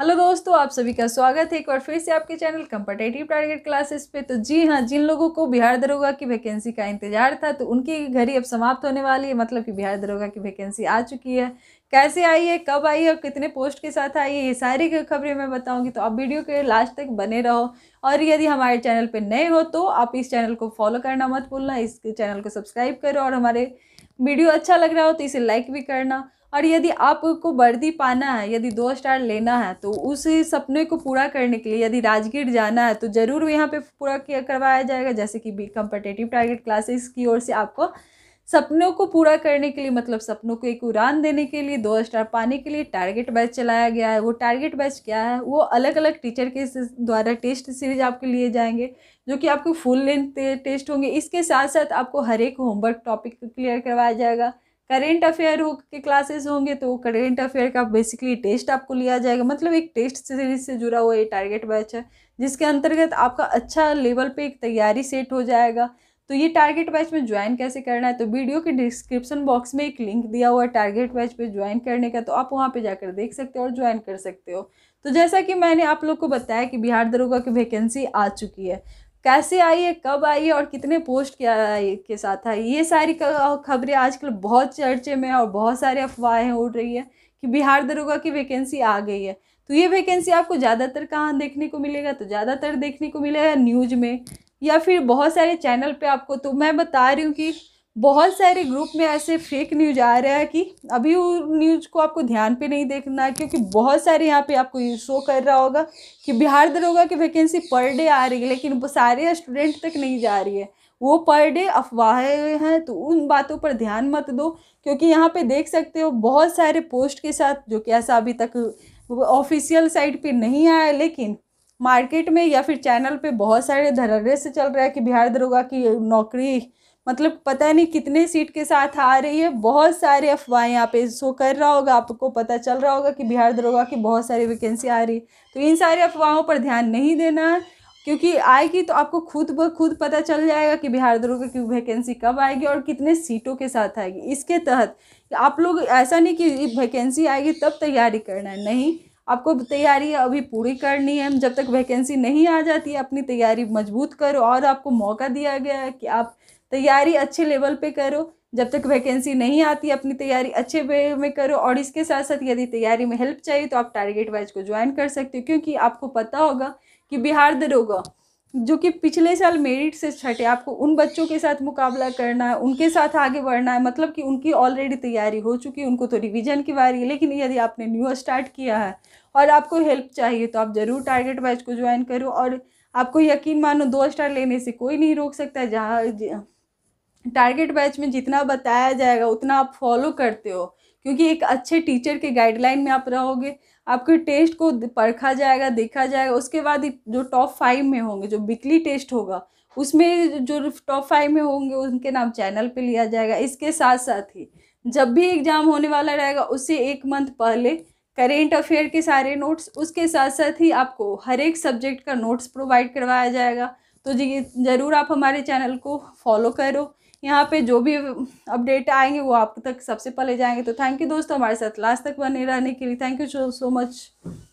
hello दोस्तों आप सभी का स्वागत है एक बार फिर से आपके चैनल कंपटेटिव टारगेट क्लासेस पे तो जी हाँ जिन लोगों को बिहार दरोगा की वैकेंसी का इंतजार था तो उनकी घड़ी अब समाप्त होने वाली है मतलब कि बिहार दरोगा की वैकेंसी आ चुकी है कैसे आई है कब आई है और कितने पोस्ट के साथ आई है ये सारी खबरें मैं बताऊंगी तो आप वीडियो के लास्ट तक बने रहो और यदि हमारे चैनल पर नए हो तो आप इस चैनल को फॉलो करना मत भूलना इस चैनल को सब्सक्राइब करो और हमारे वीडियो अच्छा लग रहा हो तो इसे लाइक भी करना और यदि आपको वर्दी पाना है यदि दो स्टार लेना है तो उस सपने को पूरा करने के लिए यदि राजगीर जाना है तो ज़रूर यहाँ पे पूरा किया करवाया जाएगा जैसे कि बी कम्पटेटिव टारगेट क्लासेस की ओर से आपको सपनों को पूरा करने के लिए मतलब सपनों को एक उड़ान देने के लिए दो स्टार पाने के लिए टारगेट बैच चलाया गया है वो टारगेट बैच क्या है वो अलग अलग टीचर के द्वारा टेस्ट सीरीज आपके लिए जाएंगे जो कि आपको फुल लेंथ टेस्ट होंगे इसके साथ साथ आपको हर एक होमवर्क टॉपिक क्लियर करवाया जाएगा करेंट अफेयर हो के क्लासेस होंगे तो करेंट अफेयर का बेसिकली टेस्ट आपको लिया जाएगा मतलब एक टेस्ट सीरीज से जुड़ा हुआ ये टारगेट बैच है जिसके अंतर्गत आपका अच्छा लेवल पे एक तैयारी सेट हो जाएगा तो ये टारगेट बैच में ज्वाइन कैसे करना है तो वीडियो के डिस्क्रिप्शन बॉक्स में एक लिंक दिया हुआ है टारगेट बैच पर ज्वाइन करने का तो आप वहाँ पर जाकर देख सकते हो और ज्वाइन कर सकते हो तो जैसा कि मैंने आप लोग को बताया कि बिहार दरोगा की वैकेंसी आ चुकी है कैसे आई है कब आई है और कितने पोस्ट आई के साथ आई ये सारी खबरें आजकल बहुत चर्चे में और बहुत सारे अफवाहें उड़ रही है कि बिहार दरोगा की वैकेंसी आ गई है तो ये वैकेंसी आपको ज़्यादातर कहाँ देखने को मिलेगा तो ज़्यादातर देखने को मिलेगा न्यूज में या फिर बहुत सारे चैनल पे आपको तो मैं बता रही हूँ कि बहुत सारे ग्रुप में ऐसे फेक न्यूज आ रहा है कि अभी वो न्यूज को आपको ध्यान पे नहीं देखना है क्योंकि बहुत सारे यहाँ पे आपको ये शो कर रहा होगा कि बिहार दरोगा की वैकेंसी पर डे आ रही है लेकिन वो सारे स्टूडेंट तक नहीं जा रही है वो पर डे अफवाहें हैं तो उन बातों पर ध्यान मत दो क्योंकि यहाँ पे देख सकते हो बहुत सारे पोस्ट के साथ जो कि ऐसा अभी तक ऑफिशियल साइट पे नहीं आया लेकिन मार्केट में या फिर चैनल पे बहुत सारे धर्रे से चल रहा है कि बिहार दरोगा की नौकरी मतलब पता नहीं कितने सीट के साथ आ रही है बहुत सारे अफवाहें यहाँ पे शो कर रहा होगा आपको पता चल रहा होगा कि बिहार दरोगा की बहुत सारी वैकेंसी आ रही है तो इन सारी अफवाहों पर ध्यान नहीं देना क्योंकि आएगी तो आपको खुद ब खुद पता चल जाएगा कि बिहार दरोगा की वैकेंसी कब आएगी और कितने सीटों के साथ आएगी इसके तहत आप लोग ऐसा नहीं कि वैकेंसी आएगी तब तैयारी करना है नहीं आपको तैयारी अभी पूरी करनी है जब तक वैकेंसी नहीं आ जाती है अपनी तैयारी मजबूत करो और आपको मौका दिया गया है कि आप तैयारी अच्छे लेवल पे करो जब तक वैकेंसी नहीं आती अपनी तैयारी अच्छे वे में करो और इसके साथ साथ यदि तैयारी में हेल्प चाहिए तो आप टारगेट वाइज को ज्वाइन कर सकते हो क्योंकि आपको पता होगा कि बिहार दरोगा जो कि पिछले साल मेरिट से छटे आपको उन बच्चों के साथ मुकाबला करना है उनके साथ आगे बढ़ना है मतलब कि उनकी ऑलरेडी तैयारी हो चुकी है उनको तो रिवीजन की बारी है लेकिन यदि आपने न्यू स्टार्ट किया है और आपको हेल्प चाहिए तो आप ज़रूर टारगेट वाइज को ज्वाइन करो और आपको यकीन मानो दो स्टार लेने से कोई नहीं रोक सकता है जहाँ टारगेट बैच में जितना बताया जाएगा उतना आप फॉलो करते हो क्योंकि एक अच्छे टीचर के गाइडलाइन में आप रहोगे आपके टेस्ट को परखा जाएगा देखा जाएगा उसके बाद जो टॉप फाइव में होंगे जो वीकली टेस्ट होगा उसमें जो टॉप फाइव में होंगे उनके नाम चैनल पे लिया जाएगा इसके साथ साथ ही जब भी एग्ज़ाम होने वाला रहेगा उससे एक मंथ पहले करेंट अफेयर के सारे नोट्स उसके साथ साथ ही आपको हर एक सब्जेक्ट का नोट्स प्रोवाइड करवाया जाएगा तो जी ज़रूर आप हमारे चैनल को फॉलो करो यहाँ पे जो भी अपडेट आएंगे वो आप तक सबसे पहले जाएंगे तो थैंक यू दोस्तों हमारे साथ लास्ट तक बने रहने के लिए थैंक यू सो मच